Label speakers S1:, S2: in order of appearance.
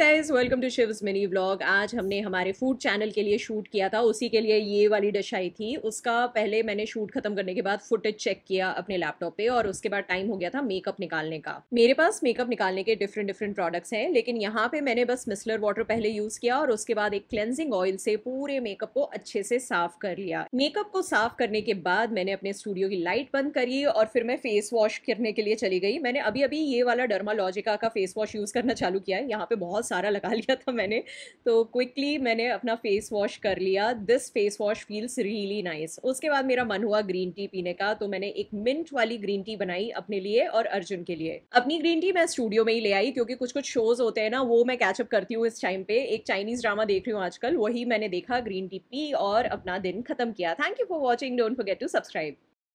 S1: hi guys welcome to Shiv's mini vlog आज हमने हमारे फूड चैनल के लिए शूट किया था उसी के लिए ये वाली डिश आई थी उसका पहले मैंने शूट खत्म करने के बाद फुटेज चेक किया अपने लैपटॉप पे और उसके बाद टाइम हो गया था मेकअप निकालने का मेरे पास मेकअप निकालने के डिफरेंट डिफरेंट प्रोडक्ट्स हैं लेकिन यहाँ पे मैंने बस मिसलर वाटर पहले यूज किया और उसके बाद एक क्लेंजिंग ऑयल से पूरे मेकअप को अच्छे से साफ कर लिया मेकअप को साफ करने के बाद मैंने अपने स्टूडियो की लाइट बंद करी और फिर मैं फेस वॉश करने के लिए चली गई मैंने अभी अभी ये वाला डर्मालॉजिका का फेस वॉश यूज करना चालू किया है यहाँ पे बहुत बहुत सारा लगा लिया था मैंने तो क्विकली मैंने अपना फेस वॉश कर लिया this face wash feels really nice उसके बाद मेरा मन हुआ ग्रीन टी पीने का तो मैंने एक मिंट वाली ग्रीन टी बनाई अपने लिए और अर्जुन के लिए अपनी ग्रीन टी मैं स्टूडियो में ही ले आई क्योंकि कुछ कुछ शोज होते हैं ना वो मैं कैचअप करती हूँ इस टाइम पे एक चाइनीज ड्रामा देख रही हूँ आजकल वही मैंने देखा ग्रीन टी पी और अपना दिन खत्म किया thank you for watching don't forget to subscribe